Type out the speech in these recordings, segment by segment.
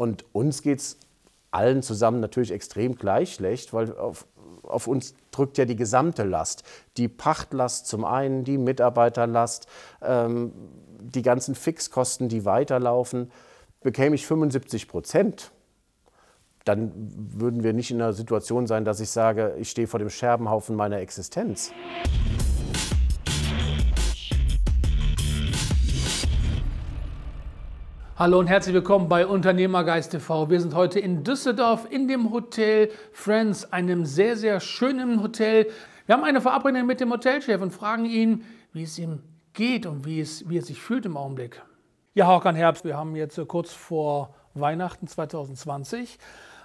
Und uns geht es allen zusammen natürlich extrem gleich schlecht, weil auf, auf uns drückt ja die gesamte Last. Die Pachtlast zum einen, die Mitarbeiterlast, ähm, die ganzen Fixkosten, die weiterlaufen. Bekäme ich 75 Prozent, dann würden wir nicht in der Situation sein, dass ich sage, ich stehe vor dem Scherbenhaufen meiner Existenz. Hallo und herzlich willkommen bei Unternehmergeist TV. Wir sind heute in Düsseldorf in dem Hotel Friends, einem sehr, sehr schönen Hotel. Wir haben eine Verabredung mit dem Hotelchef und fragen ihn, wie es ihm geht und wie es, wie es sich fühlt im Augenblick. Ja, Hakan Herbst, wir haben jetzt äh, kurz vor Weihnachten 2020.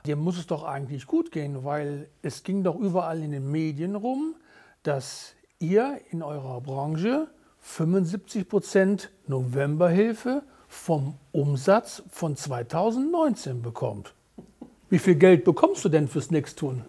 Dir muss es doch eigentlich gut gehen, weil es ging doch überall in den Medien rum, dass ihr in eurer Branche 75% Novemberhilfe vom Umsatz von 2019 bekommt. Wie viel Geld bekommst du denn fürs Nichtstun?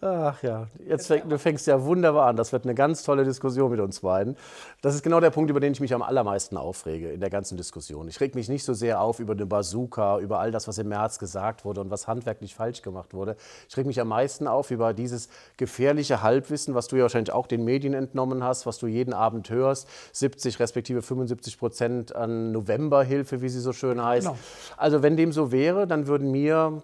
Ach ja, jetzt genau. fäng, du fängst ja wunderbar an. Das wird eine ganz tolle Diskussion mit uns beiden. Das ist genau der Punkt, über den ich mich am allermeisten aufrege in der ganzen Diskussion. Ich reg mich nicht so sehr auf über den Bazooka, über all das, was im März gesagt wurde und was handwerklich falsch gemacht wurde. Ich reg mich am meisten auf über dieses gefährliche Halbwissen, was du ja wahrscheinlich auch den Medien entnommen hast, was du jeden Abend hörst. 70 respektive 75 Prozent an Novemberhilfe, wie sie so schön heißt. Genau. Also wenn dem so wäre, dann würden mir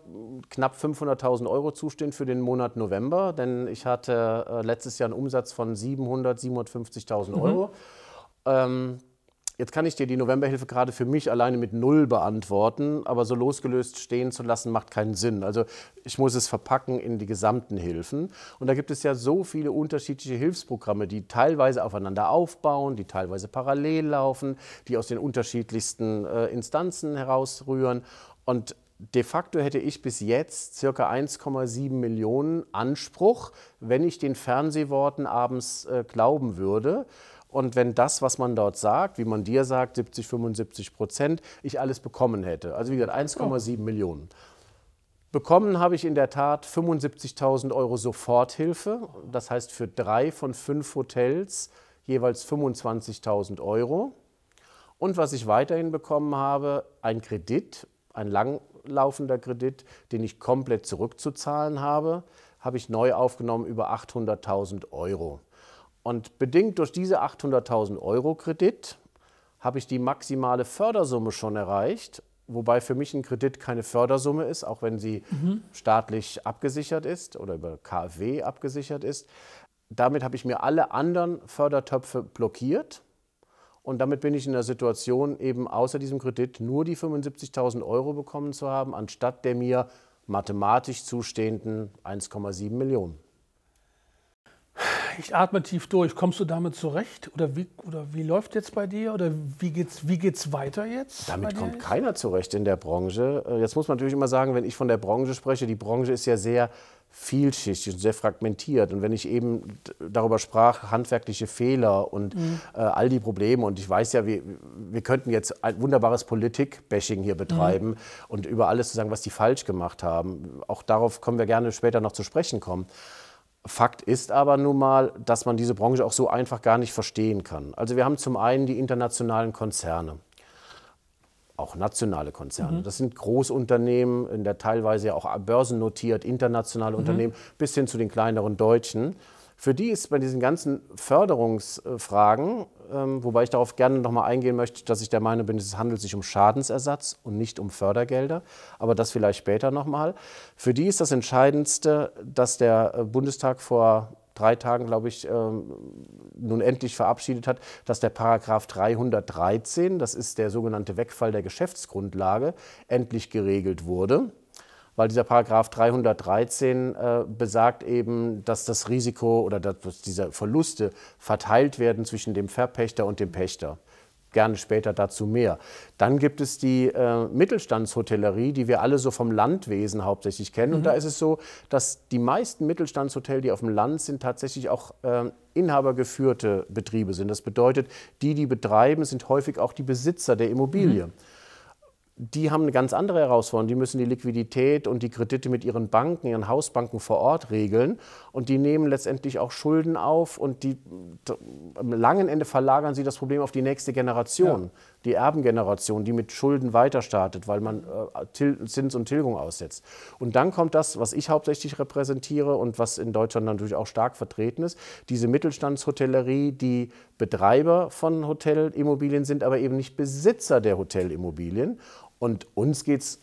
knapp 500.000 Euro zustehen für den Monat November, denn ich hatte äh, letztes Jahr einen Umsatz von 700, 750.000 mhm. Euro. Mhm. Ähm, Jetzt kann ich dir die Novemberhilfe gerade für mich alleine mit Null beantworten, aber so losgelöst stehen zu lassen, macht keinen Sinn. Also ich muss es verpacken in die gesamten Hilfen. Und da gibt es ja so viele unterschiedliche Hilfsprogramme, die teilweise aufeinander aufbauen, die teilweise parallel laufen, die aus den unterschiedlichsten äh, Instanzen herausrühren. Und de facto hätte ich bis jetzt circa 1,7 Millionen Anspruch, wenn ich den Fernsehworten abends äh, glauben würde. Und wenn das, was man dort sagt, wie man dir sagt, 70, 75 Prozent, ich alles bekommen hätte. Also wie gesagt, 1,7 oh. Millionen. Bekommen habe ich in der Tat 75.000 Euro Soforthilfe. Das heißt für drei von fünf Hotels jeweils 25.000 Euro. Und was ich weiterhin bekommen habe, ein Kredit, ein lang, laufender Kredit, den ich komplett zurückzuzahlen habe, habe ich neu aufgenommen über 800.000 Euro. Und bedingt durch diese 800.000 Euro Kredit habe ich die maximale Fördersumme schon erreicht, wobei für mich ein Kredit keine Fördersumme ist, auch wenn sie mhm. staatlich abgesichert ist oder über KfW abgesichert ist. Damit habe ich mir alle anderen Fördertöpfe blockiert und damit bin ich in der Situation, eben außer diesem Kredit nur die 75.000 Euro bekommen zu haben, anstatt der mir mathematisch zustehenden 1,7 Millionen. Ich atme tief durch. Kommst du damit zurecht? Oder wie, oder wie läuft jetzt bei dir? Oder wie geht's, wie geht's weiter jetzt? Damit kommt jetzt? keiner zurecht in der Branche. Äh, jetzt muss man natürlich immer sagen, wenn ich von der Branche spreche, die Branche ist ja sehr vielschichtig und sehr fragmentiert. Und wenn ich eben darüber sprach, handwerkliche Fehler und mhm. äh, all die Probleme, und ich weiß ja, wir, wir könnten jetzt ein wunderbares Politik-Bashing hier betreiben mhm. und über alles zu sagen, was die falsch gemacht haben. Auch darauf können wir gerne später noch zu sprechen kommen. Fakt ist aber nun mal, dass man diese Branche auch so einfach gar nicht verstehen kann. Also wir haben zum einen die internationalen Konzerne, auch nationale Konzerne. Mhm. Das sind Großunternehmen, in der teilweise ja auch börsennotiert, internationale mhm. Unternehmen, bis hin zu den kleineren deutschen. Für die ist bei diesen ganzen Förderungsfragen, ähm, wobei ich darauf gerne nochmal eingehen möchte, dass ich der Meinung bin, es handelt sich um Schadensersatz und nicht um Fördergelder, aber das vielleicht später nochmal. Für die ist das Entscheidendste, dass der äh, Bundestag vor drei Tagen, glaube ich, ähm, nun endlich verabschiedet hat, dass der Paragraph 313, das ist der sogenannte Wegfall der Geschäftsgrundlage, endlich geregelt wurde weil dieser Paragraph 313 äh, besagt eben, dass das Risiko oder dass diese Verluste verteilt werden zwischen dem Verpächter und dem Pächter gerne später dazu mehr. Dann gibt es die äh, Mittelstandshotellerie, die wir alle so vom Landwesen hauptsächlich kennen. Mhm. Und da ist es so, dass die meisten Mittelstandshotels, die auf dem Land sind, tatsächlich auch äh, inhabergeführte Betriebe sind. Das bedeutet, die, die betreiben, sind häufig auch die Besitzer der Immobilie. Mhm die haben eine ganz andere Herausforderung. Die müssen die Liquidität und die Kredite mit ihren Banken, ihren Hausbanken vor Ort regeln. Und die nehmen letztendlich auch Schulden auf und die, am langen Ende verlagern sie das Problem auf die nächste Generation, ja. die Erbengeneration, die mit Schulden weiter startet, weil man äh, Zins und Tilgung aussetzt. Und dann kommt das, was ich hauptsächlich repräsentiere und was in Deutschland natürlich auch stark vertreten ist, diese Mittelstandshotellerie, die Betreiber von Hotelimmobilien sind, aber eben nicht Besitzer der Hotelimmobilien. Und uns geht es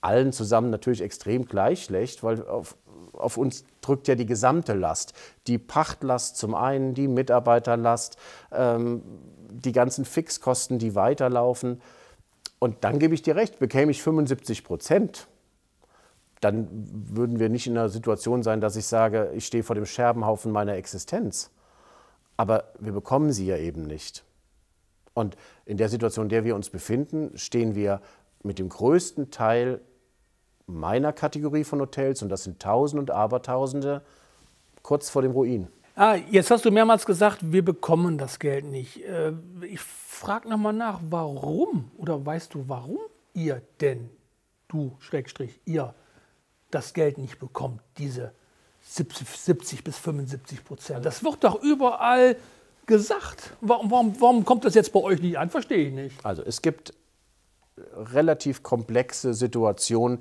allen zusammen natürlich extrem gleich schlecht, weil auf, auf, uns drückt ja die gesamte Last. Die Pachtlast zum einen, die Mitarbeiterlast, ähm, die ganzen Fixkosten, die weiterlaufen. Und dann gebe ich dir recht, bekäme ich 75 Prozent, dann würden wir nicht in einer Situation sein, dass ich sage, ich stehe vor dem Scherbenhaufen meiner Existenz. Aber wir bekommen sie ja eben nicht. Und in der Situation, in der wir uns befinden, stehen wir mit dem größten Teil meiner Kategorie von Hotels, und das sind Tausende und Abertausende, kurz vor dem Ruin. Ah, jetzt hast du mehrmals gesagt, wir bekommen das Geld nicht. Äh, ich frage nochmal nach, warum oder weißt du, warum ihr denn, du Schrägstrich, ihr das Geld nicht bekommt, diese 70, 70 bis 75 Prozent. Das wird doch überall gesagt. Warum, warum, warum kommt das jetzt bei euch nicht an? Verstehe ich nicht. Also es gibt relativ komplexe Situation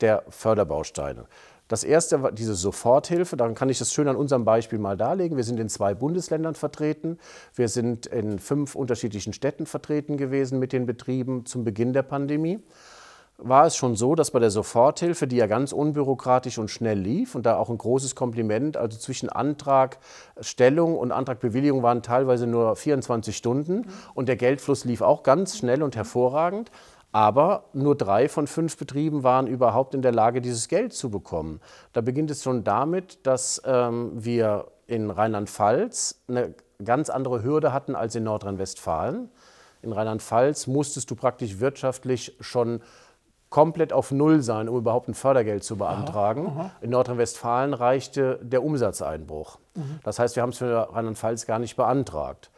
der Förderbausteine. Das erste war diese Soforthilfe. Dann kann ich das schön an unserem Beispiel mal darlegen. Wir sind in zwei Bundesländern vertreten. Wir sind in fünf unterschiedlichen Städten vertreten gewesen mit den Betrieben zum Beginn der Pandemie war es schon so, dass bei der Soforthilfe, die ja ganz unbürokratisch und schnell lief und da auch ein großes Kompliment, also zwischen Antragstellung und Antragbewilligung waren teilweise nur 24 Stunden und der Geldfluss lief auch ganz schnell und hervorragend. Aber nur drei von fünf Betrieben waren überhaupt in der Lage, dieses Geld zu bekommen. Da beginnt es schon damit, dass ähm, wir in Rheinland-Pfalz eine ganz andere Hürde hatten als in Nordrhein-Westfalen. In Rheinland-Pfalz musstest du praktisch wirtschaftlich schon komplett auf Null sein, um überhaupt ein Fördergeld zu beantragen. Aha, aha. In Nordrhein-Westfalen reichte der Umsatzeinbruch. Mhm. Das heißt, wir haben es für Rheinland-Pfalz gar nicht beantragt.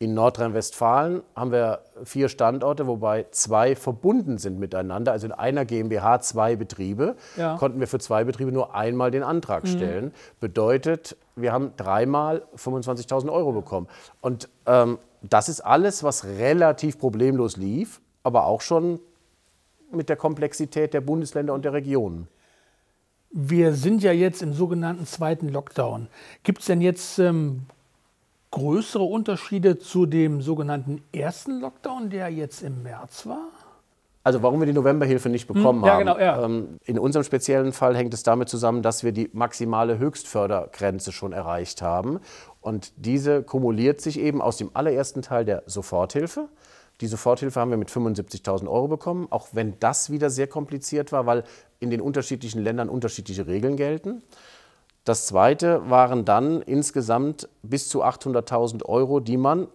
In Nordrhein-Westfalen haben wir vier Standorte, wobei zwei verbunden sind miteinander. Also in einer GmbH zwei Betriebe. Ja. Konnten wir für zwei Betriebe nur einmal den Antrag mhm. stellen. Mhm. Bedeutet, wir haben dreimal 25.000 Euro bekommen. Und ähm, das ist alles, was relativ problemlos lief, aber auch schon mit der Komplexität der Bundesländer und der Regionen? Wir sind ja jetzt im sogenannten zweiten Lockdown. Gibt es denn jetzt ähm, größere Unterschiede zu dem sogenannten ersten Lockdown, der jetzt im März war? Also warum wir die Novemberhilfe nicht hm, bekommen hm, ja, haben. Genau, ja. ähm, in unserem speziellen Fall hängt es damit zusammen, dass wir die maximale Höchstfördergrenze schon erreicht haben. Und diese kumuliert sich eben aus dem allerersten Teil der Soforthilfe die Soforthilfe haben wir mit 75.000 Euro bekommen, auch wenn das wieder sehr kompliziert war, weil in den unterschiedlichen Ländern unterschiedliche Regeln gelten. Das Zweite waren dann insgesamt bis zu 800.000 Euro, die man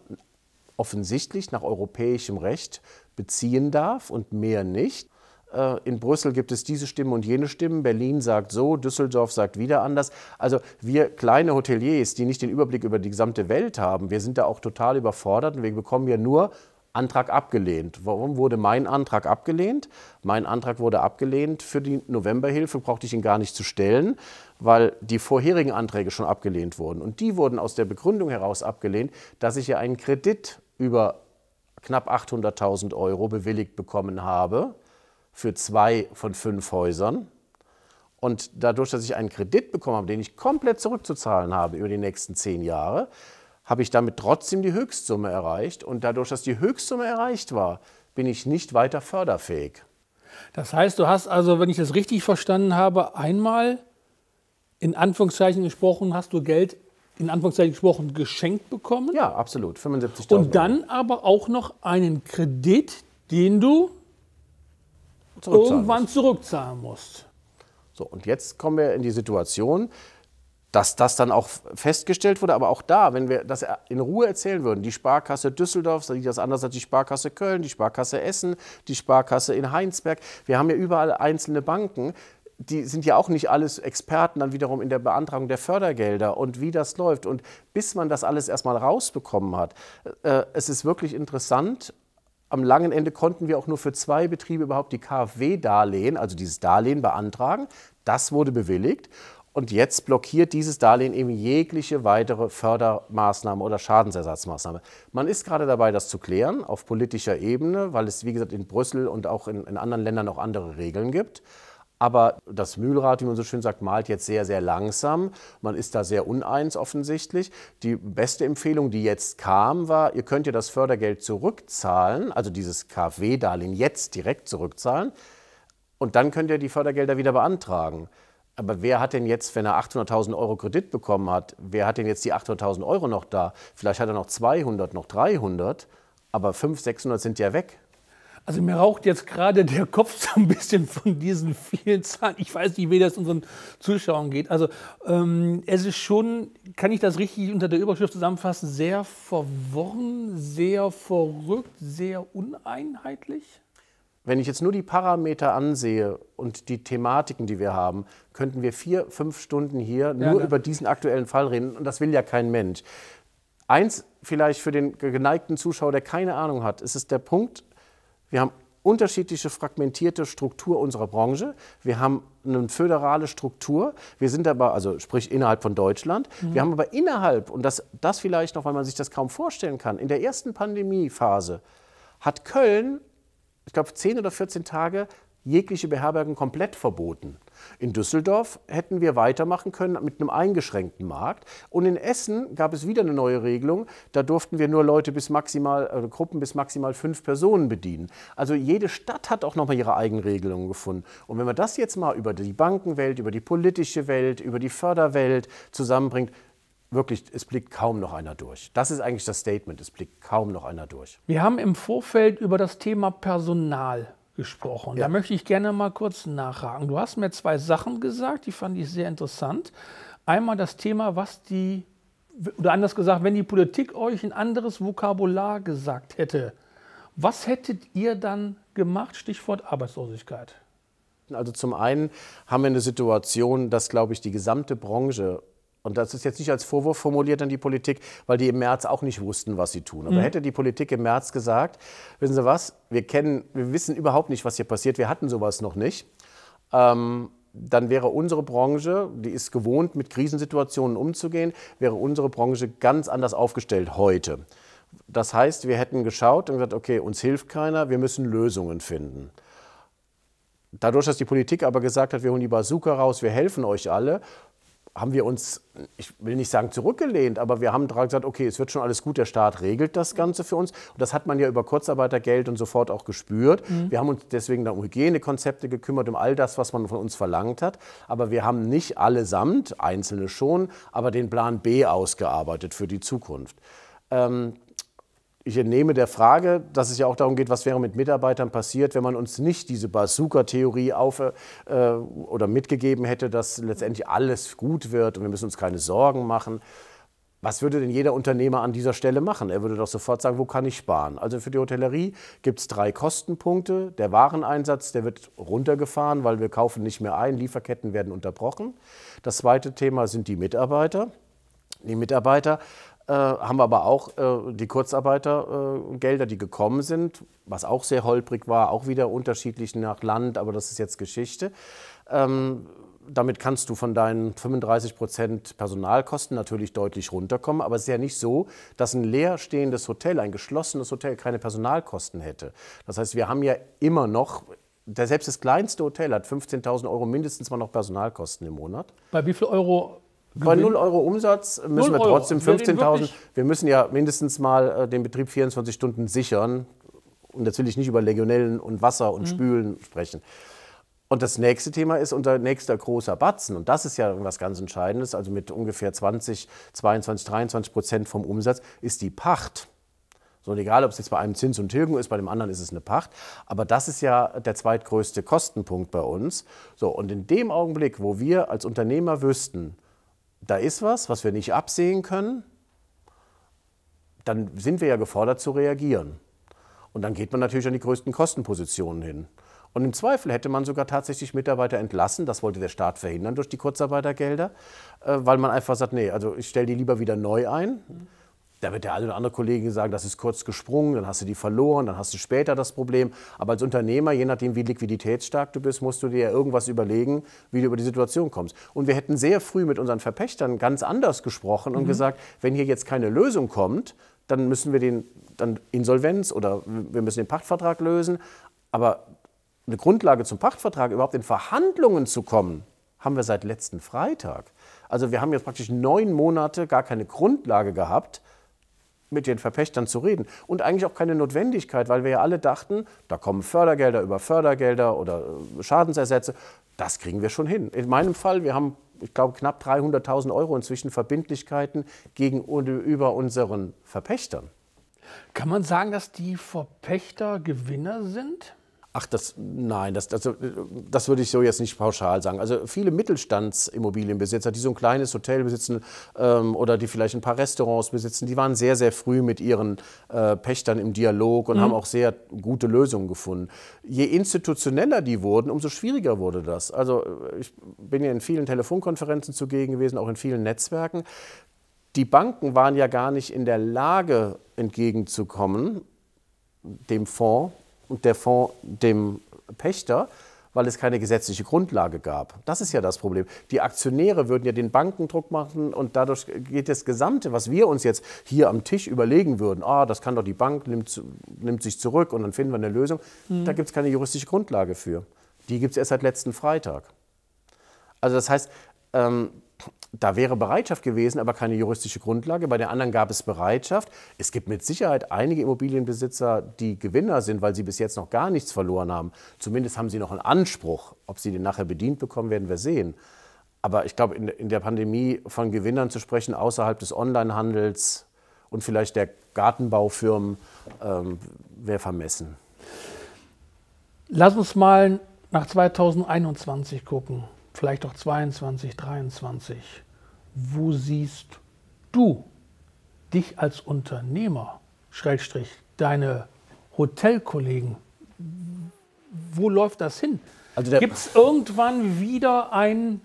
offensichtlich nach europäischem Recht beziehen darf und mehr nicht. Äh, in Brüssel gibt es diese Stimmen und jene Stimmen, Berlin sagt so, Düsseldorf sagt wieder anders. Also wir kleine Hoteliers, die nicht den Überblick über die gesamte Welt haben, wir sind da auch total überfordert und wir bekommen ja nur Antrag abgelehnt. Warum wurde mein Antrag abgelehnt? Mein Antrag wurde abgelehnt. Für die Novemberhilfe brauchte ich ihn gar nicht zu stellen, weil die vorherigen Anträge schon abgelehnt wurden. Und die wurden aus der Begründung heraus abgelehnt, dass ich ja einen Kredit über knapp 800.000 Euro bewilligt bekommen habe für zwei von fünf Häusern. Und dadurch, dass ich einen Kredit bekommen habe, den ich komplett zurückzuzahlen habe über die nächsten zehn Jahre, habe ich damit trotzdem die Höchstsumme erreicht. Und dadurch, dass die Höchstsumme erreicht war, bin ich nicht weiter förderfähig. Das heißt, du hast also, wenn ich das richtig verstanden habe, einmal in Anführungszeichen gesprochen, hast du Geld in Anführungszeichen gesprochen geschenkt bekommen. Ja, absolut, 75.000. Und dann aber auch noch einen Kredit, den du irgendwann musst. zurückzahlen musst. So, und jetzt kommen wir in die Situation, dass das dann auch festgestellt wurde. Aber auch da, wenn wir das in Ruhe erzählen würden, die Sparkasse Düsseldorf sieht das anders als die Sparkasse Köln, die Sparkasse Essen, die Sparkasse in Heinsberg. Wir haben ja überall einzelne Banken. Die sind ja auch nicht alles Experten dann wiederum in der Beantragung der Fördergelder und wie das läuft. Und bis man das alles erstmal rausbekommen hat, äh, es ist wirklich interessant am langen Ende konnten wir auch nur für zwei Betriebe überhaupt die KfW-Darlehen, also dieses Darlehen, beantragen. Das wurde bewilligt. Und jetzt blockiert dieses Darlehen eben jegliche weitere Fördermaßnahme oder Schadensersatzmaßnahme. Man ist gerade dabei, das zu klären auf politischer Ebene, weil es, wie gesagt, in Brüssel und auch in, in anderen Ländern auch andere Regeln gibt. Aber das Mühlrad, wie man so schön sagt, malt jetzt sehr, sehr langsam. Man ist da sehr uneins offensichtlich. Die beste Empfehlung, die jetzt kam, war, ihr könnt ja das Fördergeld zurückzahlen, also dieses KfW-Darlehen jetzt direkt zurückzahlen. Und dann könnt ihr die Fördergelder wieder beantragen. Aber wer hat denn jetzt, wenn er 800.000 Euro Kredit bekommen hat, wer hat denn jetzt die 800.000 Euro noch da? Vielleicht hat er noch 200, noch 300, aber 500, 600 sind ja weg. Also mir raucht jetzt gerade der Kopf so ein bisschen von diesen vielen Zahlen. Ich weiß nicht, wie das unseren Zuschauern geht. Also ähm, es ist schon, kann ich das richtig unter der Überschrift zusammenfassen, sehr verworren, sehr verrückt, sehr uneinheitlich? Wenn ich jetzt nur die Parameter ansehe und die Thematiken, die wir haben, könnten wir vier, fünf Stunden hier nur ne? über diesen aktuellen Fall reden. Und das will ja kein Mensch. Eins vielleicht für den geneigten Zuschauer, der keine Ahnung hat, ist es der Punkt, wir haben unterschiedliche fragmentierte Struktur unserer Branche. Wir haben eine föderale Struktur. Wir sind aber, also sprich innerhalb von Deutschland. Mhm. Wir haben aber innerhalb, und das, das vielleicht noch, weil man sich das kaum vorstellen kann, in der ersten Pandemiephase hat Köln ich glaube, 10 oder 14 Tage jegliche Beherbergen komplett verboten. In Düsseldorf hätten wir weitermachen können mit einem eingeschränkten Markt. Und in Essen gab es wieder eine neue Regelung. Da durften wir nur Leute bis maximal, also Gruppen bis maximal fünf Personen bedienen. Also jede Stadt hat auch nochmal ihre eigenen Regelungen gefunden. Und wenn man das jetzt mal über die Bankenwelt, über die politische Welt, über die Förderwelt zusammenbringt, wirklich, es blickt kaum noch einer durch. Das ist eigentlich das Statement, es blickt kaum noch einer durch. Wir haben im Vorfeld über das Thema Personal gesprochen. Ja. Da möchte ich gerne mal kurz nachhaken. Du hast mir zwei Sachen gesagt, die fand ich sehr interessant. Einmal das Thema, was die, oder anders gesagt, wenn die Politik euch ein anderes Vokabular gesagt hätte, was hättet ihr dann gemacht? Stichwort Arbeitslosigkeit. Also zum einen haben wir eine Situation, dass, glaube ich, die gesamte Branche und das ist jetzt nicht als Vorwurf formuliert an die Politik, weil die im März auch nicht wussten, was sie tun. Aber mhm. hätte die Politik im März gesagt, wissen Sie was, wir, kennen, wir wissen überhaupt nicht, was hier passiert, wir hatten sowas noch nicht, ähm, dann wäre unsere Branche, die ist gewohnt, mit Krisensituationen umzugehen, wäre unsere Branche ganz anders aufgestellt heute. Das heißt, wir hätten geschaut und gesagt, okay, uns hilft keiner, wir müssen Lösungen finden. Dadurch, dass die Politik aber gesagt hat, wir holen die Bazooka raus, wir helfen euch alle, haben wir uns, ich will nicht sagen zurückgelehnt, aber wir haben gesagt, okay, es wird schon alles gut, der Staat regelt das Ganze für uns. Und das hat man ja über Kurzarbeitergeld und sofort auch gespürt. Mhm. Wir haben uns deswegen dann um Hygienekonzepte gekümmert, um all das, was man von uns verlangt hat. Aber wir haben nicht allesamt, einzelne schon, aber den Plan B ausgearbeitet für die Zukunft. Ähm, ich entnehme der Frage, dass es ja auch darum geht, was wäre mit Mitarbeitern passiert, wenn man uns nicht diese Bazooka-Theorie auf äh, oder mitgegeben hätte, dass letztendlich alles gut wird und wir müssen uns keine Sorgen machen. Was würde denn jeder Unternehmer an dieser Stelle machen? Er würde doch sofort sagen, wo kann ich sparen? Also für die Hotellerie gibt es drei Kostenpunkte. Der Wareneinsatz, der wird runtergefahren, weil wir kaufen nicht mehr ein, Lieferketten werden unterbrochen. Das zweite Thema sind die Mitarbeiter. Die Mitarbeiter äh, haben wir aber auch äh, die Kurzarbeitergelder, äh, die gekommen sind, was auch sehr holprig war, auch wieder unterschiedlich nach Land, aber das ist jetzt Geschichte. Ähm, damit kannst du von deinen 35 Prozent Personalkosten natürlich deutlich runterkommen, aber es ist ja nicht so, dass ein leerstehendes Hotel, ein geschlossenes Hotel keine Personalkosten hätte. Das heißt, wir haben ja immer noch selbst das kleinste Hotel hat 15.000 Euro mindestens mal noch Personalkosten im Monat. Bei wie viel Euro bei 0 Euro Umsatz müssen wir trotzdem 15.000. Wir müssen ja mindestens mal äh, den Betrieb 24 Stunden sichern. Und natürlich nicht über Legionellen und Wasser und mhm. Spülen sprechen. Und das nächste Thema ist unser nächster großer Batzen. Und das ist ja was ganz Entscheidendes. Also mit ungefähr 20, 22, 23 Prozent vom Umsatz ist die Pacht. So, und egal, ob es jetzt bei einem Zins und Tilgung ist, bei dem anderen ist es eine Pacht. Aber das ist ja der zweitgrößte Kostenpunkt bei uns. So, und in dem Augenblick, wo wir als Unternehmer wüssten, da ist was, was wir nicht absehen können, dann sind wir ja gefordert zu reagieren. Und dann geht man natürlich an die größten Kostenpositionen hin. Und im Zweifel hätte man sogar tatsächlich Mitarbeiter entlassen. Das wollte der Staat verhindern durch die Kurzarbeitergelder, äh, weil man einfach sagt, nee, also ich stelle die lieber wieder neu ein. Mhm da wird der eine oder andere Kollege sagen, das ist kurz gesprungen, dann hast du die verloren, dann hast du später das Problem. Aber als Unternehmer, je nachdem, wie liquiditätsstark du bist, musst du dir ja irgendwas überlegen, wie du über die Situation kommst. Und wir hätten sehr früh mit unseren Verpächtern ganz anders gesprochen und mhm. gesagt, wenn hier jetzt keine Lösung kommt, dann müssen wir den dann Insolvenz oder wir müssen den Pachtvertrag lösen. Aber eine Grundlage zum Pachtvertrag, überhaupt in Verhandlungen zu kommen, haben wir seit letzten Freitag. Also wir haben jetzt praktisch neun Monate gar keine Grundlage gehabt, mit den Verpächtern zu reden. Und eigentlich auch keine Notwendigkeit, weil wir ja alle dachten, da kommen Fördergelder über Fördergelder oder äh, Schadensersätze. Das kriegen wir schon hin. In meinem Fall, wir haben, ich glaube, knapp 300.000 Euro inzwischen Verbindlichkeiten gegenüber unseren Verpächtern. Kann man sagen, dass die Verpächter Gewinner sind? Ach, das, nein, das, das, also, äh, das würde ich so jetzt nicht pauschal sagen. Also viele Mittelstandsimmobilienbesitzer, die so ein kleines Hotel besitzen ähm, oder die vielleicht ein paar Restaurants besitzen, die waren sehr, sehr früh mit ihren äh, Pächtern im Dialog und mhm. haben auch sehr gute Lösungen gefunden. Je institutioneller die wurden, umso schwieriger wurde das. Also äh, ich bin ja in vielen Telefonkonferenzen zugegen gewesen, auch in vielen Netzwerken. Die Banken waren ja gar nicht in der Lage, entgegenzukommen, dem Fonds und der Fonds dem Pächter, weil es keine gesetzliche Grundlage gab. Das ist ja das Problem. Die Aktionäre würden ja den Banken Druck machen und dadurch geht das Gesamte, was wir uns jetzt hier am Tisch überlegen würden, ah, das kann doch die Bank, nimmt, nimmt sich zurück und dann finden wir eine Lösung, mhm. da gibt es keine juristische Grundlage für. Die gibt es erst seit letzten Freitag. Also das heißt, ähm, da wäre Bereitschaft gewesen, aber keine juristische Grundlage. Bei der anderen gab es Bereitschaft. Es gibt mit Sicherheit einige Immobilienbesitzer, die Gewinner sind, weil sie bis jetzt noch gar nichts verloren haben. Zumindest haben sie noch einen Anspruch. Ob sie den nachher bedient bekommen, werden wir sehen. Aber ich glaube, in, in der Pandemie von Gewinnern zu sprechen, außerhalb des Onlinehandels und vielleicht der Gartenbaufirmen, ähm, wäre vermessen. Lass uns mal nach 2021 gucken vielleicht auch 22, 23, wo siehst du dich als Unternehmer, Schrägstrich, deine Hotelkollegen, wo läuft das hin? Also Gibt es irgendwann wieder ein,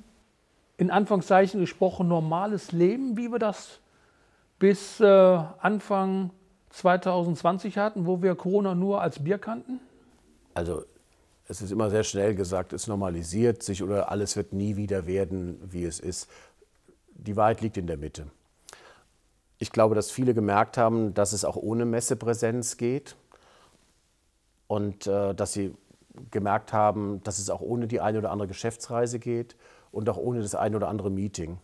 in Anführungszeichen gesprochen, normales Leben, wie wir das bis äh, Anfang 2020 hatten, wo wir Corona nur als Bier kannten? Also es ist immer sehr schnell gesagt, es normalisiert sich oder alles wird nie wieder werden, wie es ist. Die Wahrheit liegt in der Mitte. Ich glaube, dass viele gemerkt haben, dass es auch ohne Messepräsenz geht und äh, dass sie gemerkt haben, dass es auch ohne die eine oder andere Geschäftsreise geht und auch ohne das eine oder andere Meeting.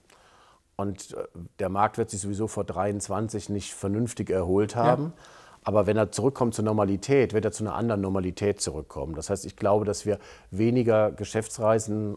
Und äh, der Markt wird sich sowieso vor 23 nicht vernünftig erholt haben. Ja. Aber wenn er zurückkommt zur Normalität, wird er zu einer anderen Normalität zurückkommen. Das heißt, ich glaube, dass wir weniger Geschäftsreisen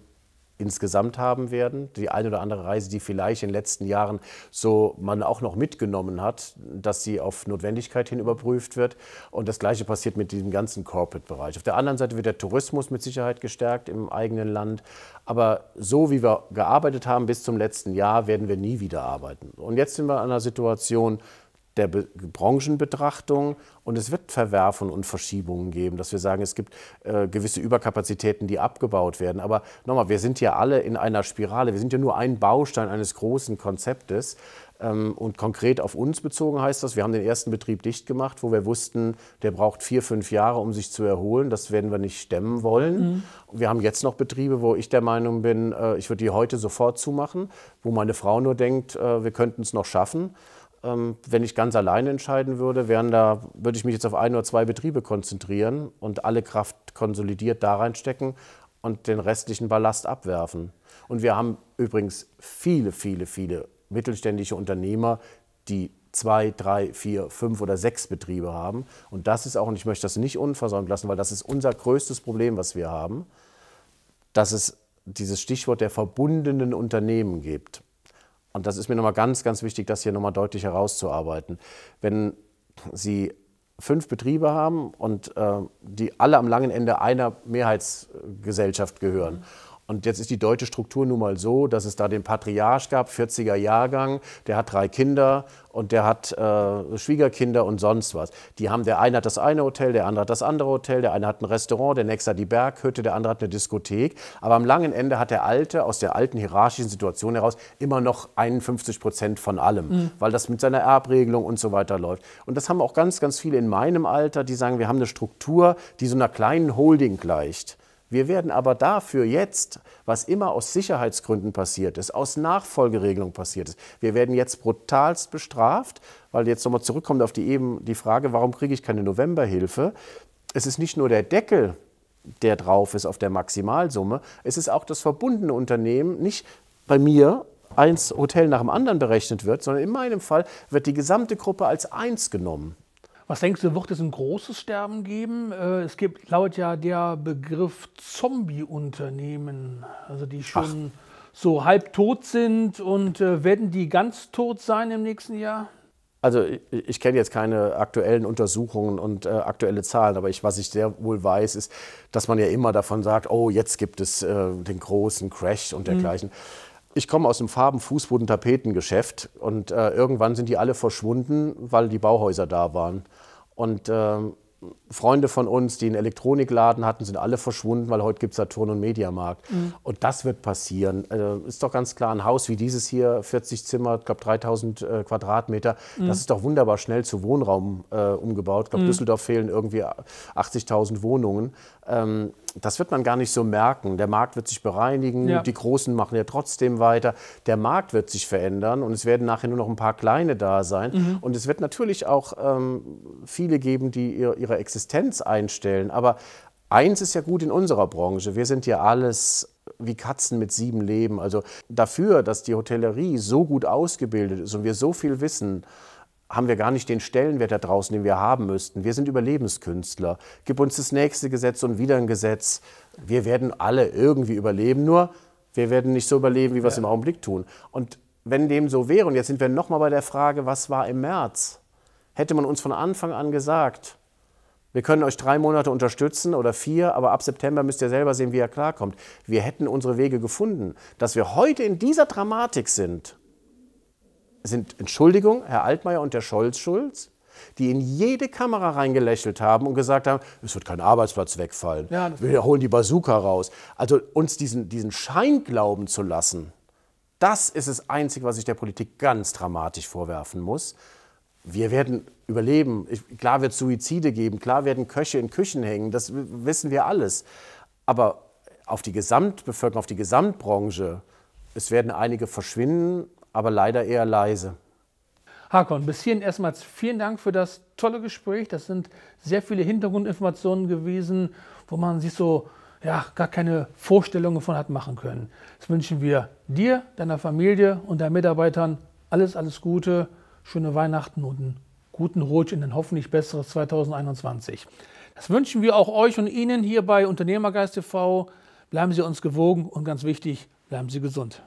insgesamt haben werden. Die eine oder andere Reise, die vielleicht in den letzten Jahren so man auch noch mitgenommen hat, dass sie auf Notwendigkeit hin überprüft wird. Und das Gleiche passiert mit diesem ganzen Corporate-Bereich. Auf der anderen Seite wird der Tourismus mit Sicherheit gestärkt im eigenen Land. Aber so wie wir gearbeitet haben bis zum letzten Jahr, werden wir nie wieder arbeiten. Und jetzt sind wir in einer Situation, der Be Branchenbetrachtung und es wird Verwerfen und Verschiebungen geben, dass wir sagen, es gibt äh, gewisse Überkapazitäten, die abgebaut werden. Aber nochmal, wir sind ja alle in einer Spirale, wir sind ja nur ein Baustein eines großen Konzeptes. Ähm, und konkret auf uns bezogen heißt das, wir haben den ersten Betrieb dicht gemacht, wo wir wussten, der braucht vier, fünf Jahre, um sich zu erholen. Das werden wir nicht stemmen wollen. Mhm. Wir haben jetzt noch Betriebe, wo ich der Meinung bin, äh, ich würde die heute sofort zumachen, wo meine Frau nur denkt, äh, wir könnten es noch schaffen. Ähm, wenn ich ganz alleine entscheiden würde, wären da, würde ich mich jetzt auf ein oder zwei Betriebe konzentrieren und alle Kraft konsolidiert da reinstecken und den restlichen Ballast abwerfen. Und wir haben übrigens viele, viele, viele mittelständische Unternehmer, die zwei, drei, vier, fünf oder sechs Betriebe haben. Und das ist auch, und ich möchte das nicht unversäumt lassen, weil das ist unser größtes Problem, was wir haben, dass es dieses Stichwort der verbundenen Unternehmen gibt. Und das ist mir nochmal ganz, ganz wichtig, das hier nochmal deutlich herauszuarbeiten. Wenn Sie fünf Betriebe haben und äh, die alle am langen Ende einer Mehrheitsgesellschaft gehören. Mhm und jetzt ist die deutsche Struktur nun mal so, dass es da den Patriarch gab, 40er Jahrgang, der hat drei Kinder und der hat äh, Schwiegerkinder und sonst was. Die haben, der eine hat das eine Hotel, der andere hat das andere Hotel, der eine hat ein Restaurant, der nächste hat die Berghütte, der andere hat eine Diskothek. Aber am langen Ende hat der Alte aus der alten hierarchischen Situation heraus immer noch 51 Prozent von allem, mhm. weil das mit seiner Erbregelung und so weiter läuft. Und das haben auch ganz, ganz viele in meinem Alter, die sagen, wir haben eine Struktur, die so einer kleinen Holding gleicht. Wir werden aber dafür jetzt, was immer aus Sicherheitsgründen passiert ist, aus Nachfolgeregelung passiert ist, wir werden jetzt brutalst bestraft, weil jetzt nochmal zurückkommt auf die eben die Frage, warum kriege ich keine Novemberhilfe? Es ist nicht nur der Deckel, der drauf ist auf der Maximalsumme, es ist auch das verbundene Unternehmen, nicht bei mir eins Hotel nach dem anderen berechnet wird, sondern in meinem Fall wird die gesamte Gruppe als eins genommen. Was denkst du, wird es ein großes Sterben geben? Äh, es gibt laut ja der Begriff Zombie-Unternehmen, also die schon Ach. so halb tot sind und äh, werden die ganz tot sein im nächsten Jahr? Also ich, ich kenne jetzt keine aktuellen Untersuchungen und äh, aktuelle Zahlen, aber ich, was ich sehr wohl weiß, ist, dass man ja immer davon sagt, oh, jetzt gibt es äh, den großen Crash und mhm. dergleichen. Mhm. Ich komme aus dem Farben-, Fußboden-, geschäft und äh, irgendwann sind die alle verschwunden, weil die Bauhäuser da waren. Und äh, Freunde von uns, die einen Elektronikladen hatten, sind alle verschwunden, weil heute gibt es Saturn und Mediamarkt. Mhm. Und das wird passieren. Äh, ist doch ganz klar, ein Haus wie dieses hier, 40 Zimmer, ich glaube 3000 äh, Quadratmeter, mhm. das ist doch wunderbar schnell zu Wohnraum äh, umgebaut. Ich glaube, mhm. Düsseldorf fehlen irgendwie 80.000 Wohnungen. Ähm, das wird man gar nicht so merken. Der Markt wird sich bereinigen, ja. die Großen machen ja trotzdem weiter. Der Markt wird sich verändern und es werden nachher nur noch ein paar kleine da sein. Mhm. Und es wird natürlich auch ähm, viele geben, die ihr, ihre Existenz einstellen. Aber eins ist ja gut in unserer Branche. Wir sind ja alles wie Katzen mit sieben Leben. Also dafür, dass die Hotellerie so gut ausgebildet ist und wir so viel wissen, haben wir gar nicht den Stellenwert da draußen, den wir haben müssten. Wir sind Überlebenskünstler. Gib uns das nächste Gesetz und wieder ein Gesetz. Wir werden alle irgendwie überleben, nur wir werden nicht so überleben, wie wir ja. es im Augenblick tun. Und wenn dem so wäre, und jetzt sind wir nochmal bei der Frage, was war im März? Hätte man uns von Anfang an gesagt, wir können euch drei Monate unterstützen oder vier, aber ab September müsst ihr selber sehen, wie ihr klarkommt. Wir hätten unsere Wege gefunden. Dass wir heute in dieser Dramatik sind, sind Entschuldigung, Herr Altmaier und der Scholz Schulz, die in jede Kamera reingelächelt haben und gesagt haben, es wird kein Arbeitsplatz wegfallen, ja, wir holen die Bazooka raus. Also uns diesen, diesen Schein glauben zu lassen, das ist das Einzige, was ich der Politik ganz dramatisch vorwerfen muss. Wir werden überleben. klar wird es Suizide geben, klar werden Köche in Küchen hängen, das wissen wir alles. Aber auf die Gesamtbevölkerung, auf die Gesamtbranche, es werden einige verschwinden, aber leider eher leise. Hakon, bis hierhin erstmal vielen Dank für das tolle Gespräch. Das sind sehr viele Hintergrundinformationen gewesen, wo man sich so ja, gar keine Vorstellungen von hat machen können. Das wünschen wir dir, deiner Familie und deinen Mitarbeitern alles, alles Gute, schöne Weihnachten und einen guten Rutsch in ein hoffentlich besseres 2021. Das wünschen wir auch euch und Ihnen hier bei Unternehmergeist TV. Bleiben Sie uns gewogen und ganz wichtig, bleiben Sie gesund.